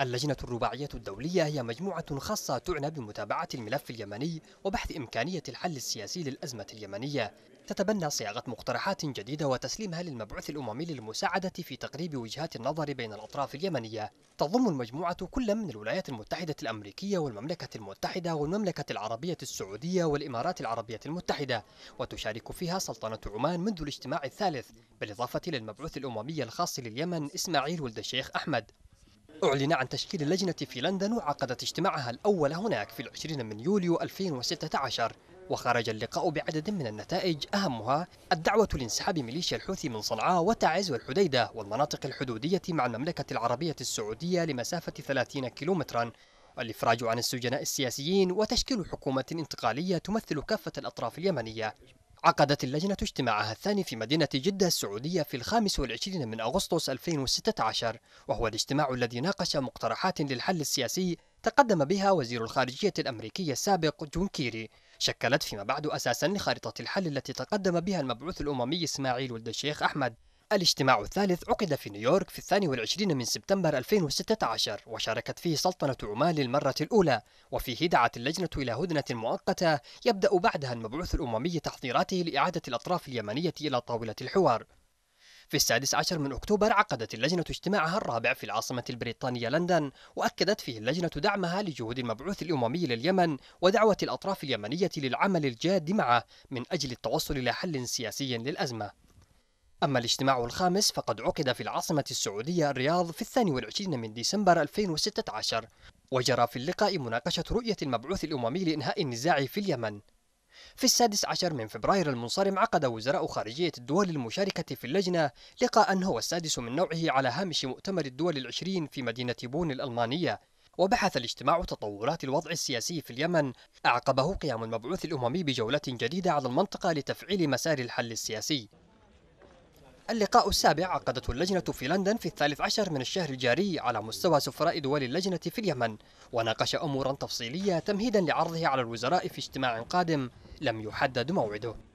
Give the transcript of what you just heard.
اللجنة الرباعية الدولية هي مجموعة خاصة تعنى بمتابعة الملف اليمني وبحث إمكانية الحل السياسي للأزمة اليمنية تتبنى صياغة مقترحات جديدة وتسليمها للمبعوث الأممي للمساعدة في تقريب وجهات النظر بين الأطراف اليمنية تضم المجموعة كل من الولايات المتحدة الأمريكية والمملكة المتحدة والمملكة العربية السعودية والإمارات العربية المتحدة وتشارك فيها سلطنة عمان منذ الاجتماع الثالث بالإضافة للمبعوث الأممي الخاص لليمن إسماعيل ولد الشيخ أحمد أعلن عن تشكيل اللجنة في لندن وعقدت اجتماعها الأول هناك في العشرين من يوليو 2016 وخرج اللقاء بعدد من النتائج أهمها الدعوة لانسحاب ميليشيا الحوثي من صنعاء وتعز والحديدة والمناطق الحدودية مع المملكة العربية السعودية لمسافة 30 كيلومترا الإفراج عن السجناء السياسيين وتشكيل حكومة انتقالية تمثل كافة الأطراف اليمنية عقدت اللجنة اجتماعها الثاني في مدينة جدة السعودية في الخامس والعشرين من أغسطس 2016 وهو الاجتماع الذي ناقش مقترحات للحل السياسي تقدم بها وزير الخارجية الأمريكية السابق جون كيري شكلت فيما بعد أساسا لخارطة الحل التي تقدم بها المبعوث الأممي إسماعيل ولد الشيخ أحمد الاجتماع الثالث عقد في نيويورك في الثاني والعشرين من سبتمبر 2016 وشاركت فيه سلطنة عمان للمرة الأولى وفيه دعت اللجنة إلى هدنة مؤقتة يبدأ بعدها المبعوث الأممي تحضيراته لإعادة الأطراف اليمنية إلى طاولة الحوار في السادس عشر من أكتوبر عقدت اللجنة اجتماعها الرابع في العاصمة البريطانية لندن وأكدت فيه اللجنة دعمها لجهود المبعوث الأممي لليمن ودعوة الأطراف اليمنية للعمل الجاد معه من أجل التوصل إلى حل سياسي للأزمة أما الاجتماع الخامس فقد عقد في العاصمة السعودية الرياض في الثاني والعشرين من ديسمبر 2016 وجرى في اللقاء مناقشة رؤية المبعوث الأممي لإنهاء النزاع في اليمن في السادس عشر من فبراير المنصرم عقد وزراء خارجية الدول المشاركة في اللجنة لقاء هو السادس من نوعه على هامش مؤتمر الدول العشرين في مدينة بون الألمانية وبحث الاجتماع تطورات الوضع السياسي في اليمن أعقبه قيام المبعوث الأممي بجولة جديدة على المنطقة لتفعيل مسار الحل السياسي اللقاء السابع عقدته اللجنة في لندن في الثالث عشر من الشهر الجاري على مستوى سفراء دول اللجنة في اليمن وناقش أمورا تفصيلية تمهيدا لعرضه على الوزراء في اجتماع قادم لم يحدد موعده